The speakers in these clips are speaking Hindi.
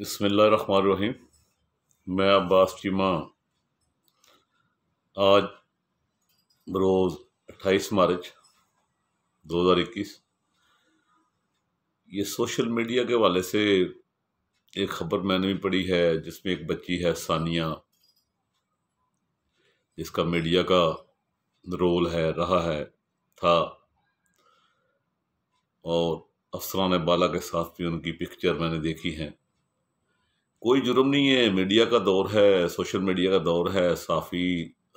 बसमीम मैं अब्बास चीमा आज रोज़ अट्ठाईस मार्च 2021 ये सोशल मीडिया के हवाले से एक ख़बर मैंने भी पढ़ी है जिसमें एक बच्ची है सानिया जिसका मीडिया का रोल है रहा है था और अफसरान बाला के साथ भी उनकी पिक्चर मैंने देखी हैं कोई जुर्म नहीं है मीडिया का दौर है सोशल मीडिया का दौर है साफ़ी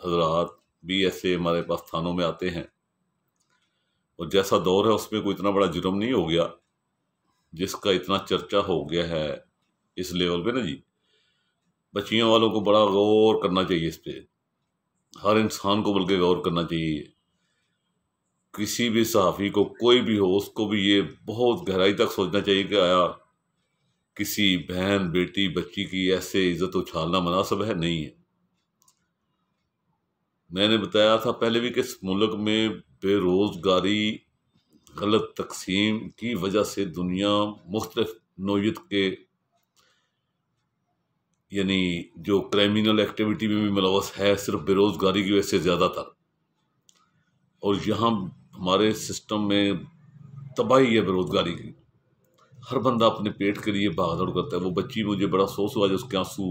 हजरात भी ऐसे हमारे पास थानों में आते हैं और जैसा दौर है उसमें कोई इतना बड़ा जुर्म नहीं हो गया जिसका इतना चर्चा हो गया है इस लेवल पे ना जी बच्चियों वालों को बड़ा गौर करना चाहिए इस पर हर इंसान को बल्कि गौर करना चाहिए किसी भी सहाफ़ी को कोई भी हो उसको भी ये बहुत गहराई तक सोचना चाहिए कि आया किसी बहन बेटी बच्ची की ऐसे इज्जत उछालना मुनासब है नहीं है मैंने बताया था पहले भी कि इस मुल्क में बेरोज़गारी गलत तकसीम की वजह से दुनिया मुख्तफ नोयत के यानी जो क्राइमिनल एक्टिविटी में भी मुलवस है सिर्फ बेरोज़गारी की वजह से ज़्यादातर और यहाँ हमारे सिस्टम में तबाही है बेरोज़गारी की हर बंदा अपने पेट के लिए भाग दौड़ करता है वो बच्ची मुझे बड़ा अफसोस हुआ जो उसके आंसू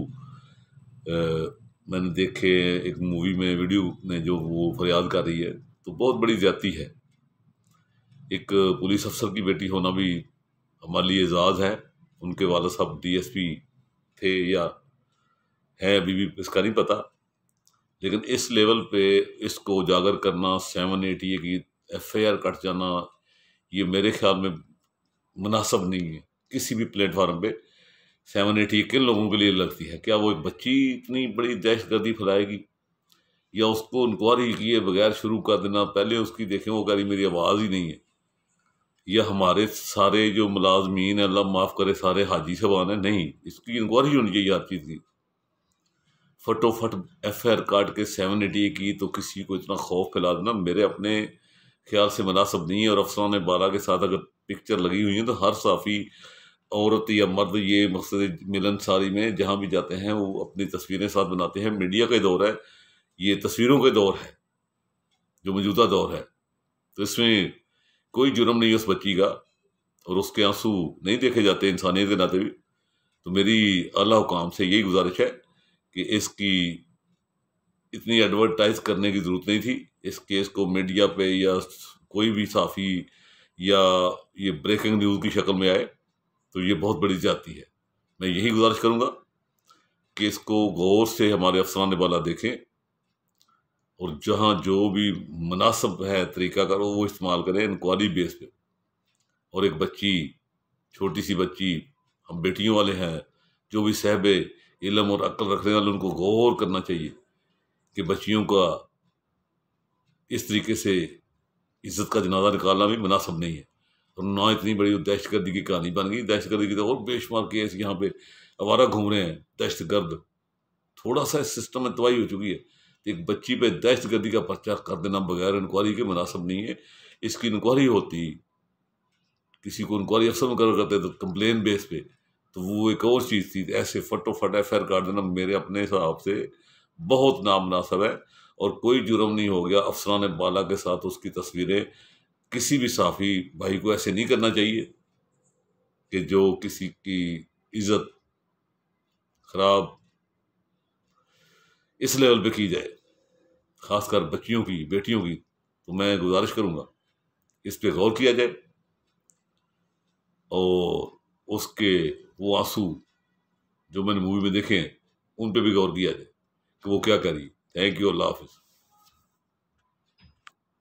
मैंने देखे एक मूवी में वीडियो में जो वो फरियाद कर रही है तो बहुत बड़ी ज्यादी है एक पुलिस अफसर की बेटी होना भी हमारे लिए एजाज़ है उनके वाल साहब डीएसपी थे या है अभी भी इसका नहीं पता लेकिन इस लेवल पे इसको उजागर करना सेवन एटी की एफ आई आर कट जाना ये मेरे ख्याल में मुनासब नहीं है किसी भी प्लेटफार्म पे सेवन एटी किन लोगों के लिए लगती है क्या वो एक बच्ची इतनी बड़ी दहशत गर्दी फैलाएगी या उसको इंक्वायरी किए बगैर शुरू कर देना पहले उसकी देखें वो कह रही मेरी आवाज़ ही नहीं है या हमारे सारे जो मुलाजमीन अल्लाह माफ़ करे सारे हाजी सबान है नहीं इसकी इंक्वायरी होनी चाहिए हर चीज़ की फटोफट एफ आई आर काट के सेवन एटी की तो किसी को इतना खौफ फैला देना मेरे अपने ख्याल से मुनासब नहीं है और अफसरान बारह के साथ अगर पिक्चर लगी हुई हैं तो हर साफ़ी औरत या मर्द ये मकसद मिलन सारी में जहाँ भी जाते हैं वो अपनी तस्वीरें साथ बनाते हैं मीडिया का दौर है ये तस्वीरों का दौर है जो मौजूदा दौर है तो इसमें कोई जुर्म नहीं उस बच्ची का और उसके आंसू नहीं देखे जाते इंसानियत के नाते भी तो मेरी अल्लाह हुकाम से यही गुजारिश है कि इसकी इतनी एडवर्टाइज करने की ज़रूरत नहीं थी इस केस को मीडिया पे या कोई भी साफ़ी या ये ब्रेकिंग न्यूज़ की शक्ल में आए तो ये बहुत बड़ी जाती है मैं यही गुजारिश करूँगा कि इसको गौर से हमारे अफसरान वाला देखें और जहाँ जो भी मुनासब है तरीका करो वो इस्तेमाल करें इंक्वायरी बेस पे और एक बच्ची छोटी सी बच्ची हम बेटियों वाले हैं जो भी सहब इलम और अक्ल रखने वाले उनको गौर करना चाहिए कि बच्चियों का इस तरीके से इज्जत का जनाजा निकालना भी मुनासब नहीं है और ना इतनी बड़ी दहशत गर्दी की कहानी बन गई दहशत गर्दी की तो और बेशुमार केस यहाँ पे आवारा घूम रहे हैं दहशत गर्द थोड़ा सा इस सिस्टम में तबाही हो चुकी है तो एक बच्ची पे दहशत गर्दी का पर्चा कर देना बगैर इंक्वायरी के मुनासब नहीं है इसकी इंक्वायरी होती किसी को इंक्वायरी अफसर में करते तो कंप्लेन बेस पे तो वो एक और चीज़ थी ऐसे फटोफट एफ आई आर काट देना मेरे अपने हिसाब से बहुत नामनासब है और कोई जुर्म नहीं हो गया अफसरान बाला के साथ उसकी तस्वीरें किसी भी साफ़ी भाई को ऐसे नहीं करना चाहिए कि जो किसी की इज़्ज़त ख़राब इस लेवल पे की जाए ख़ासकर बच्चियों की बेटियों की तो मैं गुजारिश करूँगा इस पर गौर किया जाए और उसके वो आंसू जो मैंने मूवी में देखे हैं उन पे भी गौर किया जाए कि वो क्या करी Thank you, Lord.